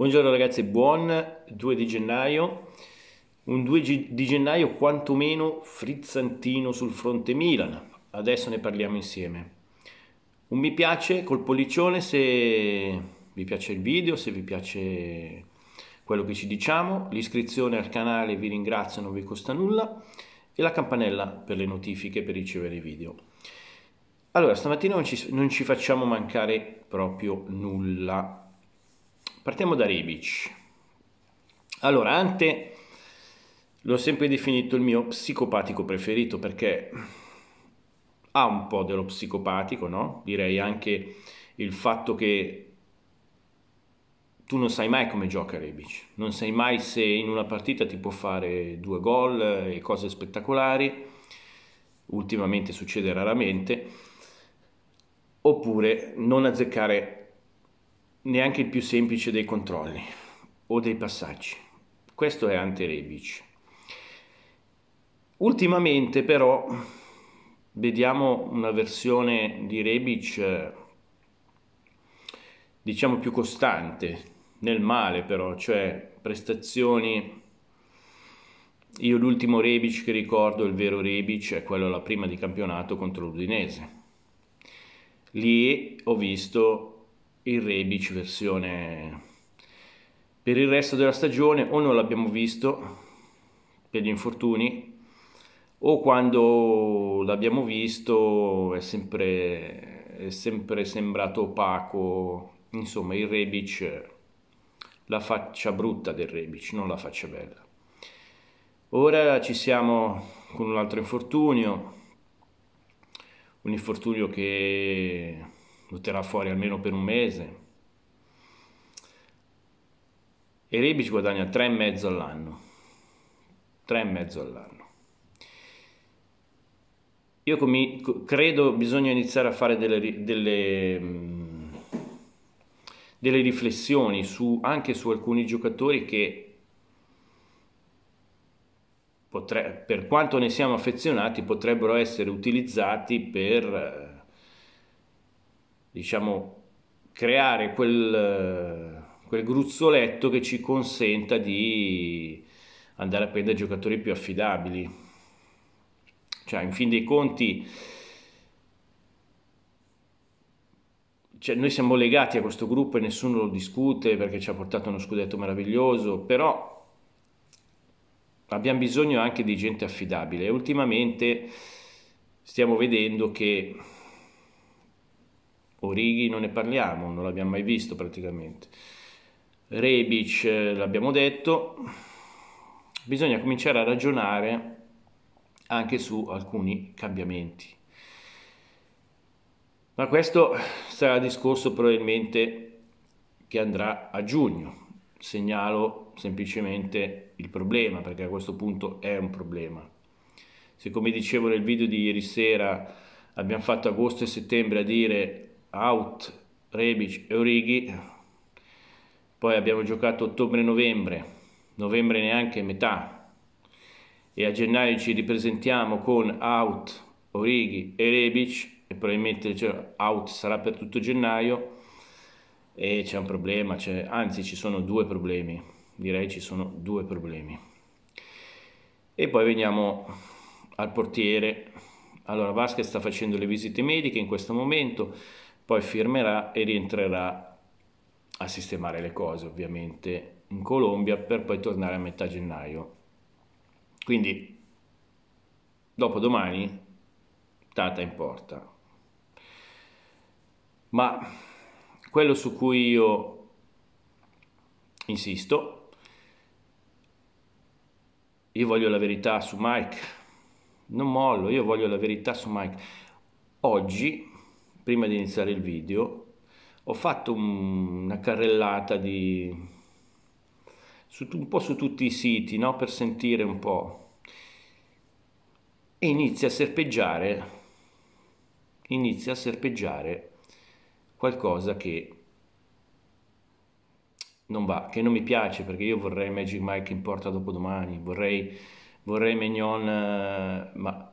Buongiorno ragazzi, buon 2 di gennaio, un 2 di gennaio quantomeno frizzantino sul fronte Milan, adesso ne parliamo insieme. Un mi piace col pollicione se vi piace il video, se vi piace quello che ci diciamo, l'iscrizione al canale vi ringrazio, non vi costa nulla, e la campanella per le notifiche per ricevere i video. Allora, stamattina non ci, non ci facciamo mancare proprio nulla Partiamo da Ribic. Allora, Ante l'ho sempre definito il mio psicopatico preferito perché ha un po' dello psicopatico, no? Direi anche il fatto che tu non sai mai come gioca Rebic, non sai mai se in una partita ti può fare due gol e cose spettacolari, ultimamente succede raramente, oppure non azzeccare neanche il più semplice dei controlli o dei passaggi. Questo è Ante Rebic. Ultimamente però vediamo una versione di Rebic eh, diciamo più costante nel male però, cioè prestazioni io l'ultimo Rebic che ricordo, il vero Rebic, è quello alla prima di campionato contro l'Udinese. Lì ho visto il Rebic versione per il resto della stagione o non l'abbiamo visto per gli infortuni o quando l'abbiamo visto è sempre, è sempre sembrato opaco insomma il Rebic la faccia brutta del Rebic non la faccia bella ora ci siamo con un altro infortunio un infortunio che lo terrà fuori almeno per un mese. E Rebic guadagna 3,5 all'anno. 3,5 all'anno. Io come, credo bisogna iniziare a fare delle, delle, delle riflessioni su, anche su alcuni giocatori che Potre, per quanto ne siamo affezionati, potrebbero essere utilizzati per eh, diciamo, creare quel, quel, gruzzoletto che ci consenta di andare a prendere giocatori più affidabili. Cioè, in fin dei conti, cioè, noi siamo legati a questo gruppo e nessuno lo discute perché ci ha portato uno scudetto meraviglioso, però abbiamo bisogno anche di gente affidabile. Ultimamente stiamo vedendo che Orighi non ne parliamo, non l'abbiamo mai visto praticamente. Rebic eh, l'abbiamo detto. Bisogna cominciare a ragionare anche su alcuni cambiamenti. Ma questo sarà discorso probabilmente che andrà a giugno. Segnalo semplicemente il problema, perché a questo punto è un problema. Se come dicevo nel video di ieri sera abbiamo fatto agosto e settembre a dire out Rebic e Origi poi abbiamo giocato ottobre-novembre novembre neanche metà e a gennaio ci ripresentiamo con out Origi e Rebic e probabilmente cioè, out sarà per tutto gennaio e c'è un problema, anzi ci sono due problemi, direi ci sono due problemi. E poi veniamo al portiere. Allora Vasquez sta facendo le visite mediche in questo momento, poi firmerà e rientrerà a sistemare le cose ovviamente in Colombia per poi tornare a metà gennaio. Quindi dopo domani Tata in porta. Ma quello su cui io insisto, io voglio la verità su Mike, non mollo, io voglio la verità su Mike. Oggi prima di iniziare il video, ho fatto un, una carrellata di, su, un po' su tutti i siti, no? per sentire un po', e inizia a serpeggiare, inizia a serpeggiare qualcosa che non va, che non mi piace perché io vorrei Magic Mike in porta dopo domani, vorrei, vorrei Mignon, eh, ma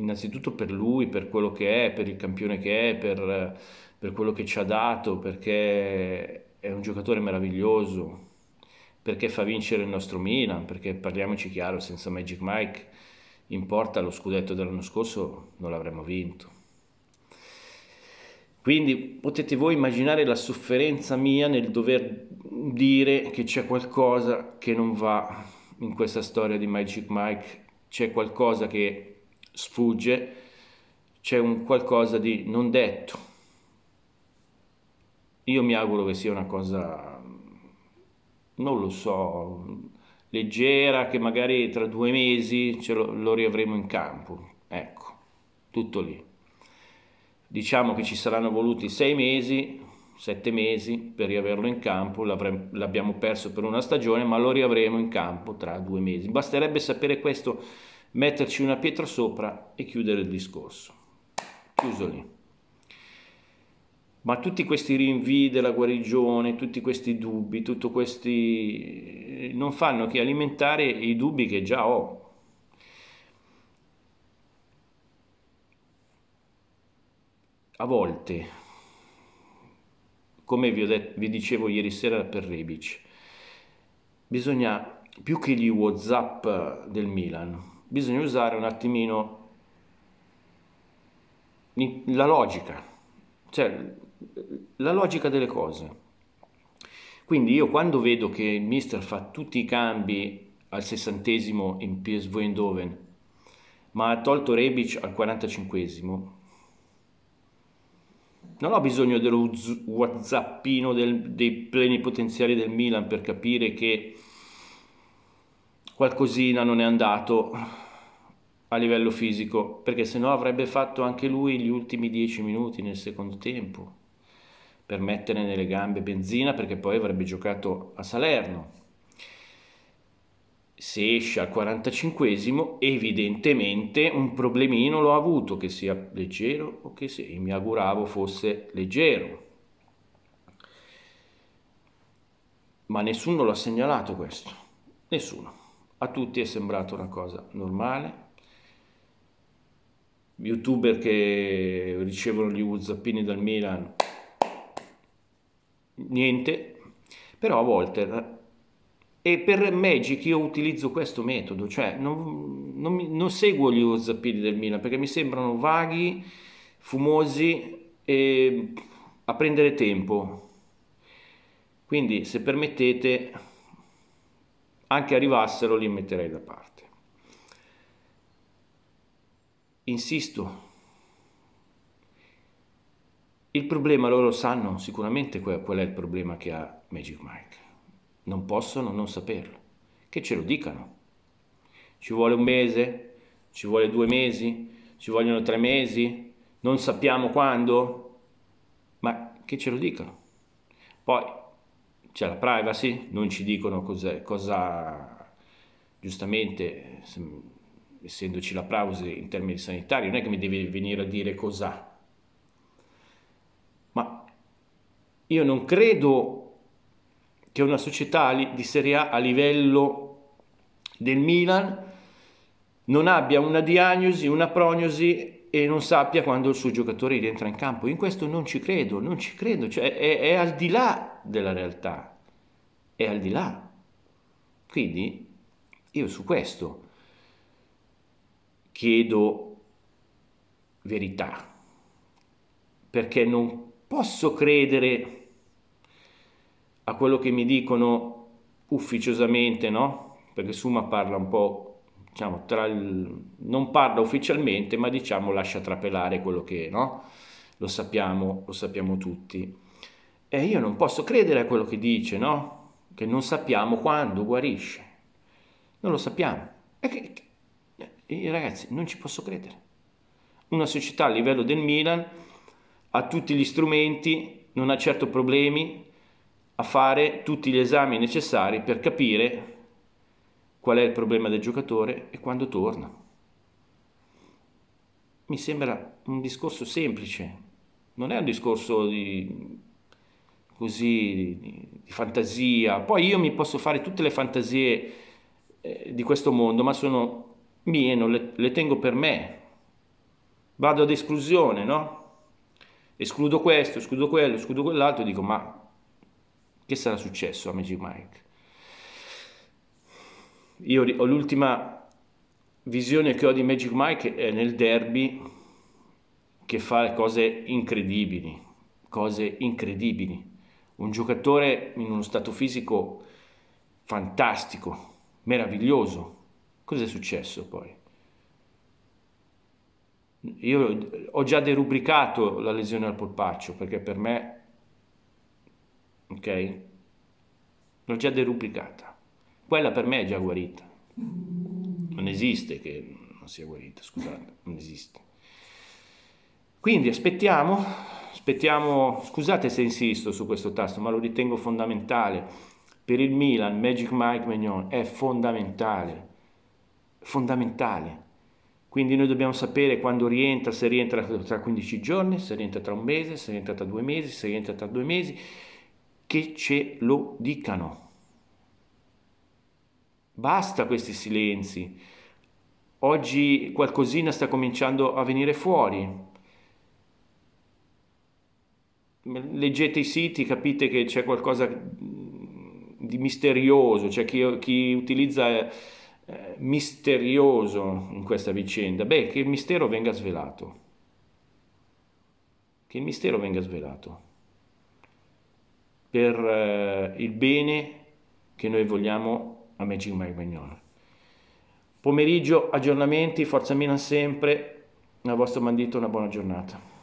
innanzitutto per lui, per quello che è, per il campione che è, per, per quello che ci ha dato, perché è un giocatore meraviglioso, perché fa vincere il nostro Milan, perché parliamoci chiaro, senza Magic Mike in porta lo scudetto dell'anno scorso non l'avremmo vinto. Quindi potete voi immaginare la sofferenza mia nel dover dire che c'è qualcosa che non va in questa storia di Magic Mike, c'è qualcosa che sfugge, c'è un qualcosa di non detto. Io mi auguro che sia una cosa, non lo so, leggera, che magari tra due mesi ce lo, lo riavremo in campo. Ecco, tutto lì. Diciamo che ci saranno voluti sei mesi, sette mesi per riaverlo in campo, l'abbiamo perso per una stagione, ma lo riavremo in campo tra due mesi. Basterebbe sapere questo metterci una pietra sopra e chiudere il discorso. Chiuso lì. Ma tutti questi rinvii della guarigione, tutti questi dubbi, tutti questi eh, non fanno che alimentare i dubbi che già ho. A volte, come vi, detto, vi dicevo ieri sera per Rebic, bisogna più che gli Whatsapp del Milan, bisogna usare un attimino la logica, cioè la logica delle cose. Quindi io quando vedo che il mister fa tutti i cambi al sessantesimo in PSV Eindhoven, ma ha tolto Rebic al 45esimo, non ho bisogno dello whatsappino del, dei plenipotenziari del Milan per capire che qualcosina non è andato a livello fisico, perché se no avrebbe fatto anche lui gli ultimi dieci minuti nel secondo tempo per mettere nelle gambe benzina perché poi avrebbe giocato a Salerno. Se esce al 45 esimo evidentemente un problemino l'ho avuto, che sia leggero o che se, mi auguravo fosse leggero. Ma nessuno l'ha segnalato questo, nessuno a tutti è sembrata una cosa normale. Youtuber che ricevono gli whatsappini dal Milan, niente, però a volte e per Magic io utilizzo questo metodo, cioè non, non, non seguo gli whatsappini del Milan perché mi sembrano vaghi, fumosi e a prendere tempo. Quindi se permettete anche arrivassero li metterei da parte. Insisto, il problema loro sanno sicuramente qual è il problema che ha Magic Mike, non possono non saperlo, che ce lo dicano. Ci vuole un mese, ci vuole due mesi, ci vogliono tre mesi, non sappiamo quando, ma che ce lo dicano. Poi c'è la privacy, non ci dicono cosa, cosa giustamente essendoci la privacy in termini sanitari, non è che mi devi venire a dire cosa. Ma io non credo che una società di Serie A a livello del Milan non abbia una diagnosi, una prognosi e non sappia quando il suo giocatore rientra in campo. In questo non ci credo, non ci credo, cioè è, è al di là della realtà, è al di là. Quindi io su questo chiedo verità, perché non posso credere a quello che mi dicono ufficiosamente, no? Perché Suma parla un po', diciamo, tra il, non parla ufficialmente, ma diciamo lascia trapelare quello che, no? Lo sappiamo, lo sappiamo tutti. E io non posso credere a quello che dice, no? Che non sappiamo quando guarisce. Non lo sappiamo. E che, che, eh, ragazzi, non ci posso credere. Una società a livello del Milan ha tutti gli strumenti, non ha certo problemi a fare tutti gli esami necessari per capire qual è il problema del giocatore e quando torna. Mi sembra un discorso semplice, non è un discorso di così di, fantasia. Poi io mi posso fare tutte le fantasie eh, di questo mondo, ma sono mie, non le, le tengo per me. Vado ad esclusione, no? Escludo questo, escludo quello, escludo quell'altro, e dico ma che sarà successo a Magic Mike? Io ho l'ultima visione che ho di Magic Mike è nel derby che fa cose incredibili, cose incredibili un giocatore in uno stato fisico fantastico, meraviglioso. Cos'è successo poi? Io ho già derubricato la lesione al polpaccio perché per me, ok, l'ho già derubricata. Quella per me è già guarita. Non esiste che non sia guarita, scusate, non esiste. Quindi aspettiamo aspettiamo, scusate se insisto su questo tasto, ma lo ritengo fondamentale. Per il Milan, Magic Mike Magnon è fondamentale, fondamentale. Quindi noi dobbiamo sapere quando rientra, se rientra tra 15 giorni, se rientra tra un mese, se rientra tra due mesi, se rientra tra due mesi, che ce lo dicano. Basta questi silenzi. Oggi qualcosina sta cominciando a venire fuori leggete i siti, capite che c'è qualcosa mm, di misterioso, c'è cioè chi, chi, utilizza eh, misterioso in questa vicenda. Beh, che il mistero venga svelato. Che il mistero venga svelato per eh, il bene che noi vogliamo a Magic Mike Magnon. Pomeriggio, aggiornamenti, Forza Milan sempre, dal vostro bandito una buona giornata.